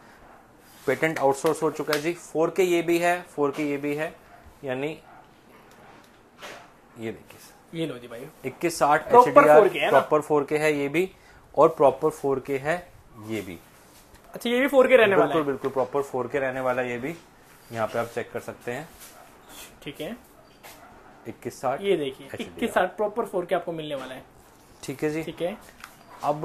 पेटेंट आउटसोर्स हो चुका है जी फोर के ये भी है फोर के ये भी है यानी ये देखिए ये लो जी भाई इक्कीस साठ एच प्रॉपर फोर के है ये भी और प्रॉपर फोर के है ये भी अच्छा ये भी फोर के रहने वाला है बिल्कुल प्रॉपर फोर के रहने वाला ये भी यहाँ पे आप चेक कर सकते हैं ठीक है इक्कीस साठ ये देखिए इक्कीस साठ प्रॉपर फोर के आपको मिलने वाला है ठीक है जी ठीक है अब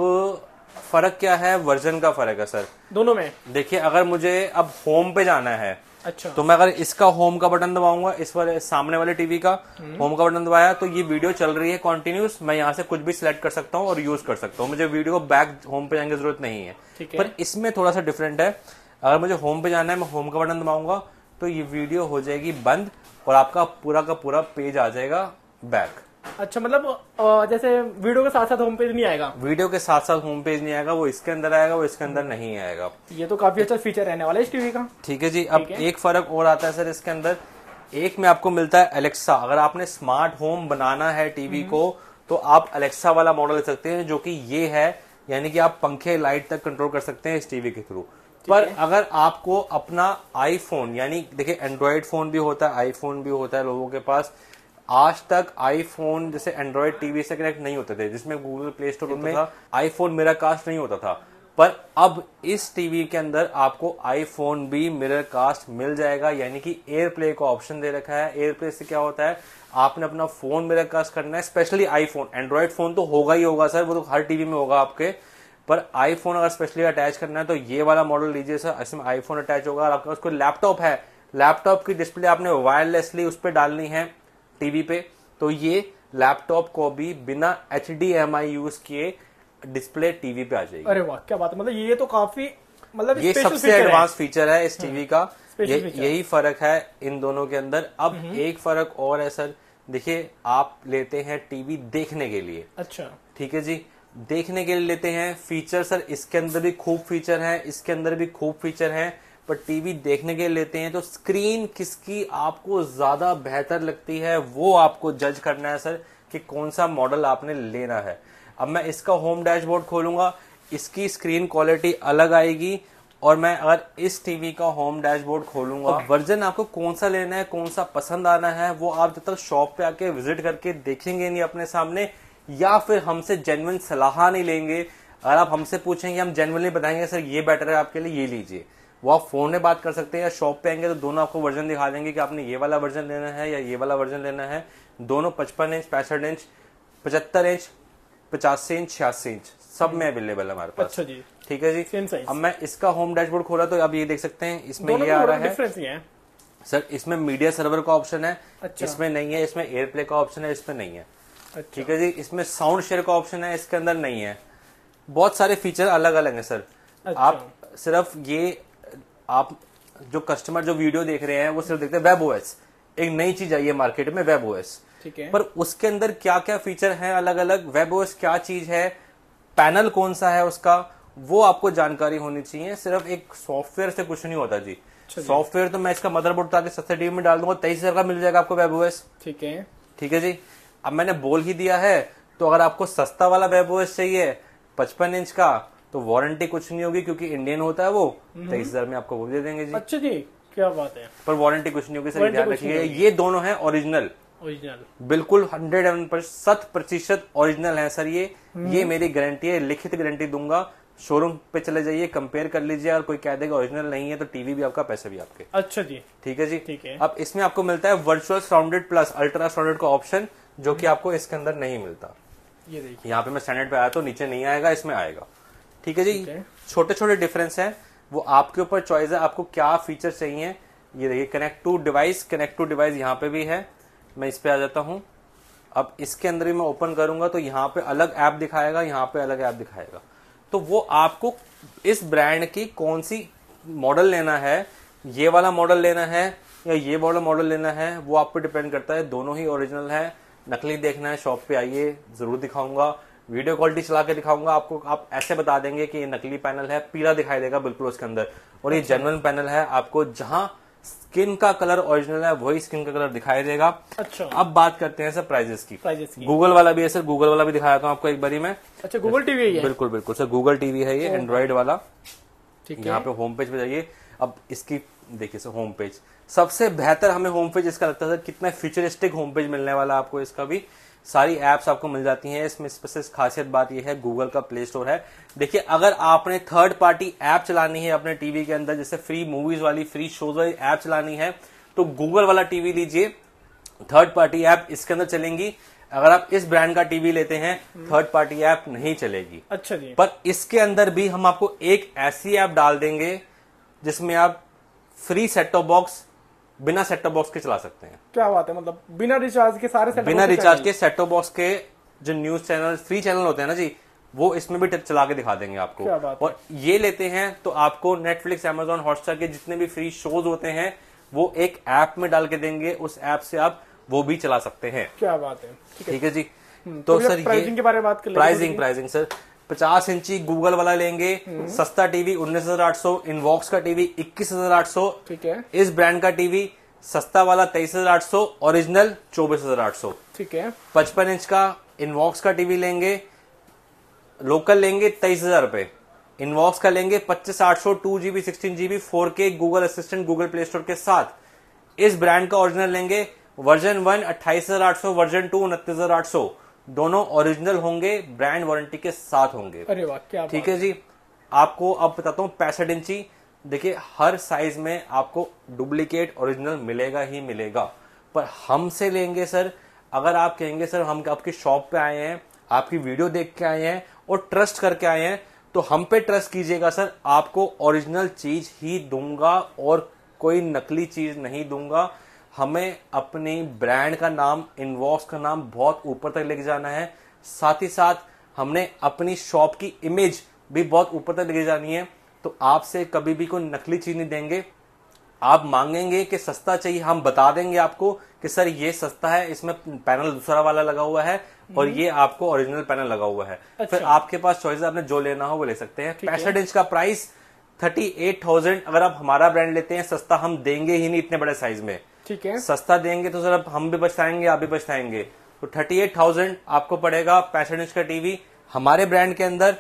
फर्क क्या है वर्जन का फर्क है सर दोनों में देखिए अगर मुझे अब होम पे जाना है अच्छा तो मैं अगर इसका होम का बटन दबाऊंगा इस वाले सामने वाले टीवी का होम हम्म। का बटन दबाया तो ये वीडियो चल रही है कॉन्टिन्यूस मैं यहाँ से कुछ भी सिलेक्ट कर सकता हूँ और यूज कर सकता हूँ मुझे वीडियो को बैक होम पे जाने की जरूरत नहीं है पर इसमें थोड़ा सा डिफरेंट है अगर मुझे होम पे जाना है मैं होम का बटन दबाऊंगा तो ये वीडियो हो जाएगी बंद और आपका पूरा का पूरा पेज आ जाएगा बैक अच्छा मतलब जैसे वीडियो के साथ साथ होम पेज नहीं आएगा वीडियो के साथ साथ होम पेज नहीं आएगा वो इसके अंदर आएगा वो इसके अंदर नहीं आएगा ये तो काफी अच्छा फीचर रहने वाला है इस टीवी का ठीक है जी अब एक फर्क और आता है सर इसके अंदर एक में आपको मिलता है अलेक्सा अगर आपने स्मार्ट होम बनाना है टीवी हम्म। को तो आप अलेक्सा वाला मॉडल ले सकते हैं जो कि ये है यानी कि आप पंखे लाइट तक कंट्रोल कर सकते हैं इस टीवी के थ्रू पर अगर आपको अपना आईफोन यानी देखिए एंड्रॉयड फोन भी होता है आईफोन भी होता है लोगों के पास आज तक आईफोन जैसे एंड्रॉयड टीवी से कनेक्ट नहीं होते थे जिसमें गूगल प्ले स्टोर में आईफोन मेरा कास्ट नहीं होता था पर अब इस टीवी के अंदर आपको आईफोन भी मिरर कास्ट मिल जाएगा यानी कि एयर प्ले का ऑप्शन दे रखा है एयर प्ले से क्या होता है आपने अपना फोन मिरर कास्ट करना है स्पेशली आईफोन एंड्रॉयड फोन तो होगा ही होगा सर वो तो हर टीवी में होगा आपके पर आईफोन अगर स्पेशली अटैच करना है तो ये वाला मॉडल लीजिए सर इसमें आईफोन अटैच होगा और आपके पास कोई लैपटॉप है लैपटॉप की डिस्प्ले आपने वायरलेसली उस पर डालनी है टीवी पे तो ये लैपटॉप को भी बिना एच यूज किए डिस्प्ले टीवी पे आ जाएगी अरे वाह क्या बात है मतलब ये तो काफी मतलब ये सबसे एडवांस फीचर है इस हाँ, टीवी का ये, यही फर्क है इन दोनों के अंदर अब हम्म। एक फर्क और है सर देखिए आप लेते हैं टीवी देखने के लिए अच्छा ठीक है जी देखने के लिए लेते हैं फीचर सर इसके अंदर भी खूब फीचर है इसके अंदर भी खूब फीचर है पर टीवी देखने के लेते हैं तो स्क्रीन किसकी आपको ज़्यादा बेहतर लगती है वो आपको जज करना है सर कि कौन सा मॉडल आपने लेना है अब मैं इसका होम डैशबोर्ड खोलूंगा इसकी स्क्रीन क्वालिटी अलग आएगी और मैं अगर इस टीवी का होम डैशबोर्ड खोलूंगा वर्जन आपको कौन सा लेना है कौन सा पसंद आना है वो आप जब तक शॉप पे आके विजिट करके देखेंगे नहीं अपने सामने या फिर हमसे जेनुअन सलाह नहीं लेंगे अगर आप हमसे पूछेंगे हम जेनुअनली बताएंगे सर ये बेटर है आपके लिए ये लीजिए वो आप फ़ोन में बात कर सकते हैं या शॉप पे आएंगे तो दोनों आपको वर्जन दिखा देंगे कि आपने ये वाला वर्जन लेना है या ये वाला वर्जन लेना है दोनों पचपन इंच पैंसठ इंच पचहत्तर इंच पचासी इंच छियासी इंच सब में अवेलेबल है हमारे पास अच्छा जी ठीक है जी अब मैं इसका होम डैशबोर्ड खोला तो अब ये देख सकते हैं इसमें ये आ रहा है सर इसमें मीडिया सर्वर का ऑप्शन अच्छा। है इसमें नहीं है इसमें एयरप्ले का अच्छा। ऑप्शन है इसमें नहीं है ठीक है जी इसमें साउंड शेयर का ऑप्शन है इसके अंदर नहीं है बहुत सारे फीचर अलग अलग है सर अच्छा। आप सिर्फ ये आप जो कस्टमर जो वीडियो देख रहे हैं वो सिर्फ देखते हैं वेब ओएस एक नई चीज आई है मार्केट में वेब ओएस ठीक है पर उसके अंदर क्या क्या फीचर हैं अलग अलग वेब ओएस क्या चीज है पैनल कौन सा है उसका वो आपको जानकारी होनी चाहिए सिर्फ एक सॉफ्टवेयर से कुछ नहीं होता जी सॉफ्टवेयर तो मैं इसका मदरबोर्ड उठा के सस्ते डी में डाल दूंगा तेईस हजार का मिल जाएगा आपको वेब ओएस ठीक है ठीक है जी अब मैंने बोल ही दिया है तो अगर आपको सस्ता वाला वेब ओएस चाहिए पचपन इंच का तो वारंटी कुछ नहीं होगी क्योंकि इंडियन होता है वो तेईस तो हजार हम्म। में आपको वो दे देंगे जी अच्छा जी क्या बात है पर वारंटी कुछ नहीं होगी सर ध्यान रखिए ये दोनों है ओरिजिनल ओरिजिनल बिल्कुल हंड्रेड एवं शत प्रतिशत ओरिजिनल है सर ये हम्म। ये मेरी गारंटी है लिखित गारंटी दूंगा शोरूम पे चले जाइए कंपेयर कर लीजिए और कोई कह देगा ओरिजिनल नहीं है तो टीवी भी आपका पैसे भी आपके अच्छा जी ठीक है जी ठीक है अब इसमें आपको मिलता है virtual surround plus ultra surround का ऑप्शन जो कि हम्म। आपको इसके अंदर नहीं मिलता ये देखिए यहाँ पे मैं स्टैंडर्ड पे आया तो नीचे नहीं आएगा इसमें आएगा ठीक है जी छोटे छोटे डिफरेंस है वो आपके ऊपर चॉइस है आपको क्या फीचर चाहिए ये देखिए connect to device connect to device यहाँ पे भी है मैं इस पर आ जाता हूँ अब इसके अंदर ही मैं ओपन करूंगा तो यहाँ पे अलग ऐप दिखाएगा यहाँ पे अलग ऐप दिखाएगा तो वो आपको इस ब्रांड की कौन सी मॉडल लेना है ये वाला मॉडल लेना है या ये वाला मॉडल लेना है वो आप पे डिपेंड करता है दोनों ही ओरिजिनल है नकली देखना है शॉप पे आइए जरूर दिखाऊंगा वीडियो क्वालिटी चला के दिखाऊंगा आपको आप ऐसे बता देंगे कि ये नकली पैनल है पीला दिखाई देगा बिल्कुल उसके अंदर और ये जनरल अच्छा। पैनल है आपको जहां स्किन का कलर ओरिजिनल है वही स्किन का कलर दिखाई देगा अच्छा अब बात करते हैं सर प्राइजेस की प्राइजेस की गूगल वाला भी है सर गूगल वाला भी दिखाया था आपको एक बारी में अच्छा गूगल टीवी है बिल्कुल बिल्कुल सर गूगल टीवी है ये एंड्रॉइड वाला ठीक है यहाँ पे होम पेज पे जाइए अब इसकी देखिए सर होम पेज सबसे बेहतर हमें होम पेज इसका लगता है सर कितना फ्यूचरिस्टिक होम पेज मिलने वाला आपको इसका भी सारी एप्स आपको मिल जाती हैं इसमें स्पेसिस खासियत बात यह है गूगल का प्ले स्टोर है देखिए अगर आपने थर्ड पार्टी ऐप चलानी है अपने टीवी के अंदर जैसे फ्री मूवीज वाली फ्री शोज वाली ऐप चलानी है तो गूगल वाला टीवी लीजिए थर्ड पार्टी ऐप इसके अंदर चलेंगी अगर आप इस ब्रांड का टीवी लेते हैं थर्ड पार्टी ऐप नहीं चलेगी अच्छा जी पर इसके अंदर भी हम आपको एक ऐसी ऐप डाल देंगे जिसमें आप फ्री सेट टॉप बॉक्स बिना सेट बॉक्स के चला सकते हैं क्या बात है मतलब बिना रिचार्ज के सारे बिना रिचार्ज के सेट बॉक्स के जो न्यूज चैनल फ्री चैनल होते हैं ना जी वो इसमें भी चला के दिखा देंगे आपको और ये लेते हैं तो आपको नेटफ्लिक्स एमेजोन हॉटस्टार के जितने भी फ्री शोज होते हैं वो एक ऐप में डाल के देंगे उस ऐप से आप वो भी चला सकते हैं क्या बात है ठीक है जी हम्म, तो, तो सर प्राइसिंग के बारे में बात कर प्राइसिंग प्राइसिंग सर पचास इंची गूगल वाला लेंगे हम्म। सस्ता टीवी उन्नीस हजार आठ सौ इनवॉक्स का टीवी इक्कीस हजार आठ सौ ठीक है इस ब्रांड का टीवी सस्ता वाला तेईस हजार आठ सौ ओरिजिनल चौबीस हजार आठ सौ ठीक है पचपन इंच का इनवॉक्स का टीवी लेंगे लोकल लेंगे तेईस हजार रुपए इनवॉक्स का लेंगे पच्चीस आठ सौ two GB sixteen GB four K Google assistant Google Play Store के साथ इस ब्रांड का ओरिजिनल लेंगे वर्जन वन अट्ठाईस हजार आठ सौ वर्जन टू उनतीस हजार आठ सौ दोनों ओरिजिनल होंगे ब्रांड वारंटी के साथ होंगे अरे क्या ठीक है जी आपको अब बताता हूँ पैंसठ इंची देखिए हर साइज में आपको डुप्लीकेट ओरिजिनल मिलेगा ही मिलेगा पर हमसे लेंगे सर अगर आप कहेंगे सर हम आपकी शॉप पे आए हैं आपकी वीडियो देख के आए हैं और ट्रस्ट करके आए हैं तो हम पे ट्रस्ट कीजिएगा सर आपको ओरिजिनल चीज ही दूंगा और कोई नकली चीज नहीं दूंगा हमें अपने ब्रांड का नाम इनवॉक्स का नाम बहुत ऊपर तक लेके जाना है साथ ही साथ हमने अपनी शॉप की इमेज भी बहुत ऊपर तक लेके जानी है तो आपसे कभी भी कोई नकली चीज नहीं देंगे आप मांगेंगे कि सस्ता चाहिए हम बता देंगे आपको कि सर ये सस्ता है इसमें पैनल दूसरा वाला लगा हुआ है और हम्म। ये आपको ओरिजिनल पैनल लगा हुआ है अच्छा। फिर आपके पास चॉइस आपने जो लेना हो वो ले सकते हैं पैंसठ इंच का प्राइस थर्टी एट थाउजेंड अगर आप हमारा ब्रांड लेते हैं सस्ता हम देंगे ही नहीं इतने बड़े साइज में ठीक है सस्ता देंगे तो सर हम भी पछताएंगे आप भी पछताएंगे तो थर्टी एट थाउजेंड आपको पड़ेगा पैंसठ इंच का टीवी हमारे ब्रांड के अंदर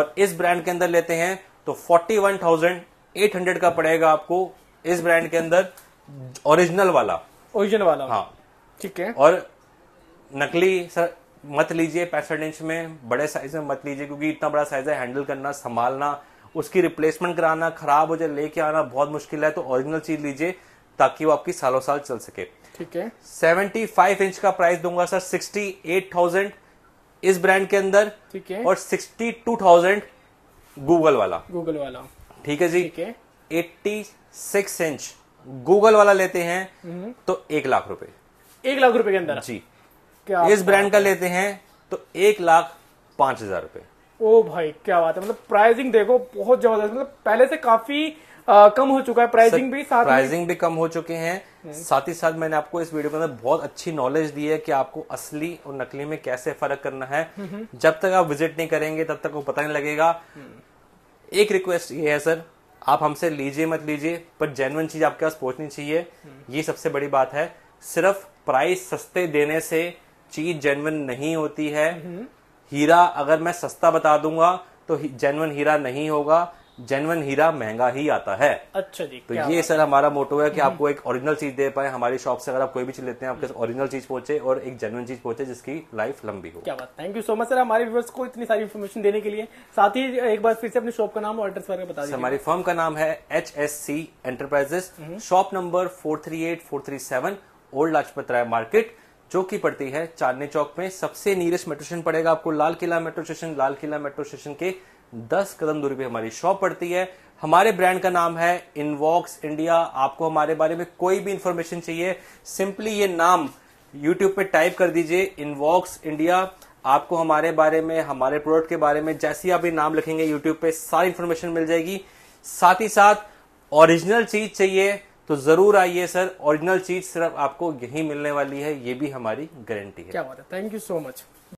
और इस ब्रांड के अंदर लेते हैं तो forty one thousand eight hundred का पड़ेगा आपको इस ब्रांड के अंदर ओरिजिनल वाला ओरिजिनल वाला हाँ ठीक है और नकली सर मत लीजिए पैंसठ इंच में बड़े साइज में मत लीजिए क्योंकि इतना बड़ा साइज है हैंडल करना संभालना उसकी रिप्लेसमेंट कराना खराब हो जाए लेके आना बहुत मुश्किल है तो ओरिजिनल चीज लीजिए ताकि वो आपकी सालों साल चल सके ठीक है सेवेंटी फाइव इंच का प्राइस दूंगा सर सिक्सटी एट थाउजेंड इस ब्रांड के अंदर ठीक है और सिक्सटी टू थाउजेंड गूगल वाला गूगल वाला ठीक है जी ठीक है एट्टी सिक्स इंच गूगल वाला लेते हैं हम्म। तो एक लाख रुपए एक लाख रुपए के अंदर जी क्या इस ब्रांड का लेते हैं तो एक लाख पांच हजार रुपए ओ भाई क्या बात है मतलब प्राइसिंग देखो बहुत जबरदस्त मतलब पहले से काफी आ, कम हो चुका है प्राइसिंग भी साथ प्राइसिंग भी कम हो चुके हैं हम्म। साथ ही साथ मैंने आपको इस वीडियो के अंदर बहुत अच्छी नॉलेज दी है कि आपको असली और नकली में कैसे फर्क करना है जब तक आप विजिट नहीं करेंगे तब तक वो पता नहीं लगेगा हम्म। एक रिक्वेस्ट ये है सर आप हमसे लीजिए मत लीजिए पर जेनुअन चीज आपके पास पहुंचनी चाहिए हम्म। ये सबसे बड़ी बात है सिर्फ प्राइस सस्ते देने से चीज जेनुअन नहीं होती है हीरा अगर मैं सस्ता बता दूंगा तो जेनुअन हीरा नहीं होगा जेनवन हीरा महंगा ही आता है अच्छा जी तो ये सर हमारा मोटो है कि हम्म। आपको एक ओरिजिनल चीज दे पाए हमारी शॉप से अगर आप कोई भी चीज लेते हैं आपके ओरिजिनल चीज पहुंचे और एक जेनवन चीज पहुंचे जिसकी लाइफ लंबी हो क्या बात thank you so much sir हमारे व्यूवर्स को इतनी सारी इन्फॉर्मेशन देने के लिए साथ ही एक बार फिर से अपनी शॉप का नाम और एड्रेस वगैरह बता दें हमारी फर्म का नाम है H S C enterprises shop number four three eight four three seven old Lajpat Rai market जो की पड़ती है चांदनी चौक में सबसे नीरेस्ट मेट्रो स्टेशन पड़ेगा आपको Lal Qila metro station Lal Qila metro station के दस कदम दूरी पे हमारी शॉप पड़ती है हमारे ब्रांड का नाम है इनवॉक्स इंडिया आपको हमारे बारे में कोई भी इंफॉर्मेशन चाहिए सिंपली ये नाम यूट्यूब पे टाइप कर दीजिए इनवॉक्स इंडिया आपको हमारे बारे में हमारे प्रोडक्ट के बारे में जैसे ही आप ये नाम लिखेंगे यूट्यूब पे सारी इंफॉर्मेशन मिल जाएगी साथ ही साथ ओरिजिनल चीज चाहिए तो जरूर आइए सर ओरिजिनल चीज सिर्फ आपको यही मिलने वाली है ये भी हमारी गारंटी है क्या बात है थैंक यू सो मच